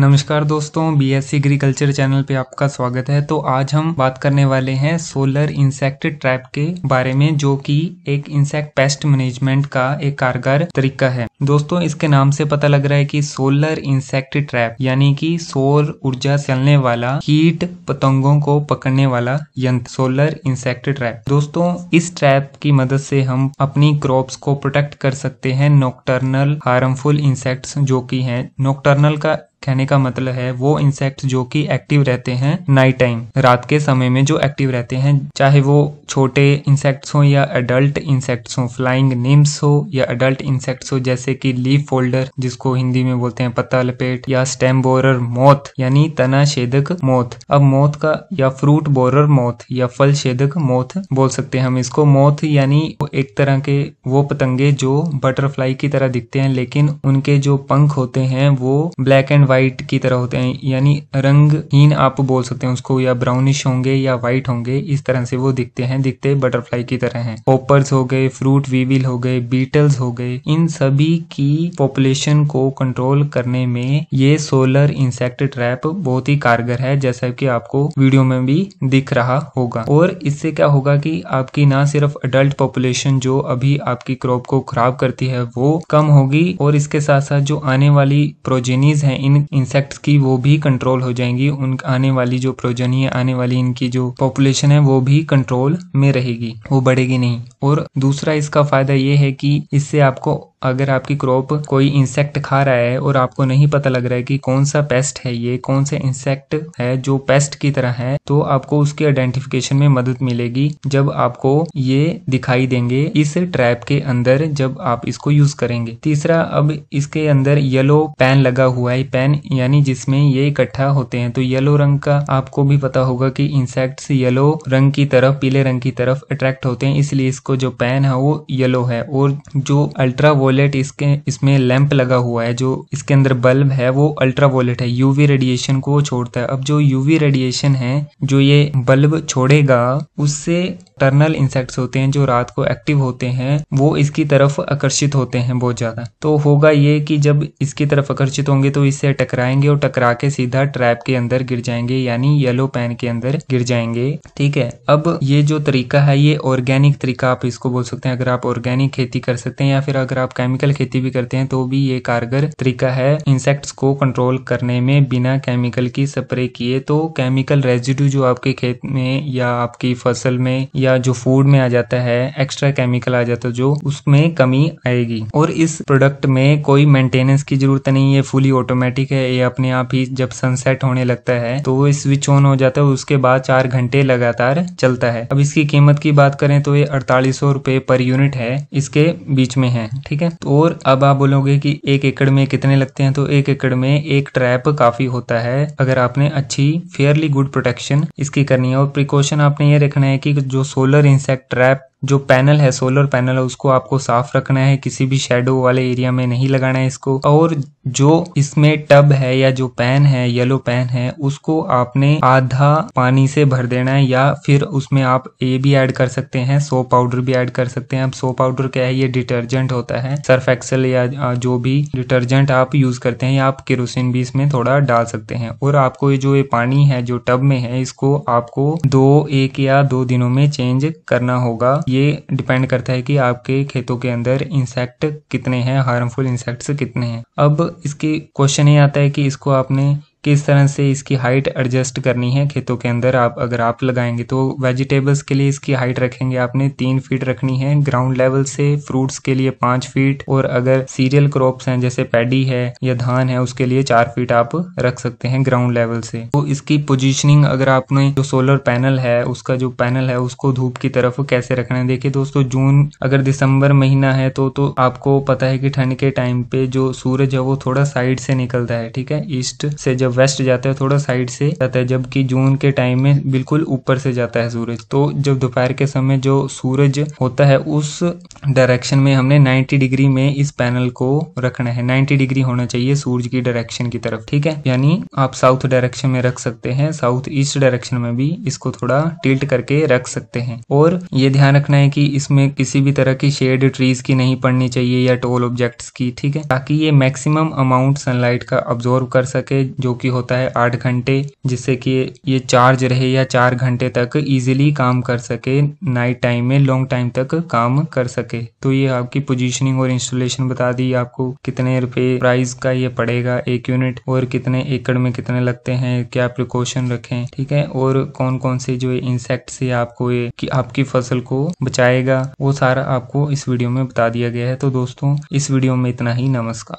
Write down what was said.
नमस्कार दोस्तों B S C agriculture channel पे आपका स्वागत है तो आज हम बात करने वाले हैं सोलर इंसेक्ट ट्रैप के बारे में जो कि एक इंसेक्ट पेस्ट मैनेजमेंट का एक कारगर तरीका है दोस्तों इसके नाम से पता लग रहा है कि सोलर इंसेक्ट ट्रैप यानी कि सौर ऊर्जा चलने वाला कीट पतंगों को पकड़ने वाला यंत्र सोलर इंसेक्ट ट्रैप दोस्तों इस ट्रैप की मदद से हम अपनी क्रॉप्स को प्रोटेक्ट कर सकते हैं नोक्टर्नल हार्मफुल इंसेक्ट्स जो कि हैं नोक्टर्नल का कहने का मतलब है वो इंसेक्ट जो कि एक्टिव रहते हैं नाइट टाइम रात के समय में जो एक्टिव रहते हैं चाहे वो छोटे इंसेक्ट्स हो या एडल्ट इंसेक्ट्स हो फ्लाइंग निम्स हो या एडल्ट इंसेक्ट्स हो जैसे कि लीफ फोल्डर जिसको हिंदी में बोलते हैं पत्ता लपेट या स्टेम बोरर मौत यानी तना छेदक मौत अब मौत का या फ्रूट बोरर मौत या फल छेदक मौत बोल सकते हैं हम इसको मौत यानी एक तरह के वो पतंगे जो बटरफ्लाई की तरह दिखते हैं लेकिन उनके जो पंख होते हैं वो ब्लैक एंड वाइट की तरह होते हैं यानी रंगहीन आप बोल सकते हैं उसको या ब्राउनिश होंगे या व्हाइट होंगे इस तरह से वो दिखते हैं दिखते बटरफ्लाई की तरह हैं पॉपर्स हो गए फ्रूट वीविल हो गए बीटल्स हो गए इन सभी की पॉपुलेशन को कंट्रोल करने में ये सोलर इंसेक्ट ट्रैप बहुत ही कारगर है जैसा की आपको वीडियो में भी दिख रहा होगा और इससे क्या होगा की आपकी ना सिर्फ अडल्ट पॉपुलेशन जो अभी आपकी क्रॉप को खराब करती है वो कम होगी और इसके साथ साथ जो आने वाली प्रोजेनीज हैं इन इंसेक्ट्स की वो भी कंट्रोल हो जाएंगी उन आने वाली जो प्रोजनी आने वाली इनकी जो पॉपुलेशन है वो भी कंट्रोल में रहेगी वो बढ़ेगी नहीं और दूसरा इसका फायदा ये है कि इससे आपको अगर आपकी क्रॉप कोई इंसेक्ट खा रहा है और आपको नहीं पता लग रहा है कि कौन सा पेस्ट है ये कौन सा इंसेक्ट है जो पेस्ट की तरह है तो आपको उसके आइडेंटिफिकेशन में मदद मिलेगी जब आपको ये दिखाई देंगे इस ट्रैप के अंदर जब आप इसको यूज करेंगे तीसरा अब इसके अंदर येलो पैन लगा हुआ है पैन यानी जिसमें ये इकट्ठा होते हैं तो येलो रंग का आपको भी पता होगा कि इंसेक्ट्स येलो रंग की तरफ पीले रंग की तरफ अट्रैक्ट होते हैं इसलिए इसको जो पैन है वो येलो है और जो अल्ट्रा वायलेट इसके इसमें लैंप लगा हुआ है जो इसके अंदर बल्ब है वो अल्ट्रा वोलेट है यूवी रेडिएशन को छोड़ता है अब जो यूवी रेडिएशन है जो ये बल्ब छोड़ेगा उससे नॉक्टर्नल इंसेक्ट्स होते हैं जो रात को एक्टिव होते हैं वो इसकी तरफ आकर्षित होते हैं बहुत ज़्यादा तो होगा ये कि जब इसकी तरफ आकर्षित होंगे तो इससे टकराएंगे और टकरा के सीधा ट्रैप के अंदर गिर जाएंगे यानी येलो पैन के अंदर गिर जाएंगे ठीक है अब ये जो तरीका है ये ऑर्गेनिक तरीका आप इसको बोल सकते हैं अगर आप ऑर्गेनिक खेती कर सकते हैं या फिर अगर आप केमिकल खेती भी करते हैं तो भी ये कारगर तरीका है इंसेक्ट्स को कंट्रोल करने में बिना केमिकल की स्प्रे किए तो केमिकल रेजिड्यू जो आपके खेत में या आपकी फसल में या या जो फूड में आ जाता है एक्स्ट्रा केमिकल आ जाता है जो उसमें कमी आएगी और इस प्रोडक्ट में कोई मेंटेनेंस की जरूरत नहीं है फुली ऑटोमेटिक है ये अपने आप ही जब सनसेट होने लगता है तो वो स्विच ऑन हो जाता है उसके बाद चार घंटे लगातार चलता है अब इसकी कीमत की बात करें तो ये अड़तालीस सौ रुपये पर यूनिट है इसके बीच में है ठीक है तो और अब आप बोलोगे की एक एकड़ में कितने लगते हैं तो एक एकड़ में एक ट्रैप काफी होता है अगर आपने अच्छी फेयरली गुड प्रोटेक्शन इसकी करनी है और प्रिकॉशन आपने ये रखना है कि जो polar insect trap जो पैनल है सोलर पैनल है उसको आपको साफ रखना है किसी भी शेडो वाले एरिया में नहीं लगाना है इसको और जो इसमें टब है या जो पैन है येलो पैन है उसको आपने आधा पानी से भर देना है या फिर उसमें आप ए भी ऐड कर सकते हैं सोप पाउडर भी ऐड कर सकते हैं अब सोप पाउडर क्या है ये डिटर्जेंट होता है सर्फ एक्सल या जो भी डिटर्जेंट आप यूज करते हैं या आप केरोसिन भी इसमें थोड़ा डाल सकते हैं और आपको ये जो ये पानी है जो टब में है इसको आपको दो एक या दो दिनों में चेंज करना होगा ये डिपेंड करता है कि आपके खेतों के अंदर इंसेक्ट कितने हैं हार्मफुल इंसेक्ट्स कितने हैं अब इसकी क्वेश्चन ये आता है कि इसको आपने किस तरह से इसकी हाइट एडजस्ट करनी है खेतों के अंदर आप अगर आप लगाएंगे तो वेजिटेबल्स के लिए इसकी हाइट रखेंगे आपने तीन फीट रखनी है ग्राउंड लेवल से फ्रूट्स के लिए पांच फीट और अगर सीरियल क्रॉप्स हैं जैसे पैडी है या धान है उसके लिए चार फीट आप रख सकते हैं ग्राउंड लेवल से तो इसकी पोजिशनिंग अगर आपने जो सोलर पैनल है उसका जो पैनल है उसको धूप की तरफ कैसे रखना है देखिए दोस्तों जून अगर दिसंबर महीना है तो तो आपको पता है कि ठंड के टाइम पे जो सूरज है वो थोड़ा साइड से निकलता है ठीक है ईस्ट से जब जब वेस्ट जाता है थोड़ा साइड से जाता है जबकि जून के टाइम में बिल्कुल ऊपर से जाता है सूरज तो जब दोपहर के समय जो सूरज होता है उस डायरेक्शन में हमने 90 डिग्री में इस पैनल को रखना है 90 डिग्री होना चाहिए सूरज की डायरेक्शन की तरफ ठीक है यानी आप साउथ डायरेक्शन में रख सकते हैं साउथ ईस्ट डायरेक्शन में भी इसको थोड़ा टिल्ट करके रख सकते हैं और ये ध्यान रखना है कि इसमें किसी भी तरह की शेड ट्रीज की नहीं पड़नी चाहिए या टोल ऑब्जेक्ट्स की ठीक है ताकि ये मैक्सिमम अमाउंट सनलाइट का ऑब्जॉर्व कर सके जो कि होता है आठ घंटे जिससे कि ये चार्ज रहे या चार घंटे तक इजीली काम कर सके नाइट टाइम में लॉन्ग टाइम तक काम कर सके तो ये आपकी पोजीशनिंग और इंस्टॉलेशन बता दी आपको कितने रुपए प्राइस का ये पड़ेगा एक यूनिट और कितने एकड़ में कितने लगते हैं क्या प्रिकॉशन रखे ठीक है और कौन कौन से जो इंसेक्ट से आपको ये कि आपकी फसल को बचाएगा वो सारा आपको इस वीडियो में बता दिया गया है तो दोस्तों इस वीडियो में इतना ही नमस्कार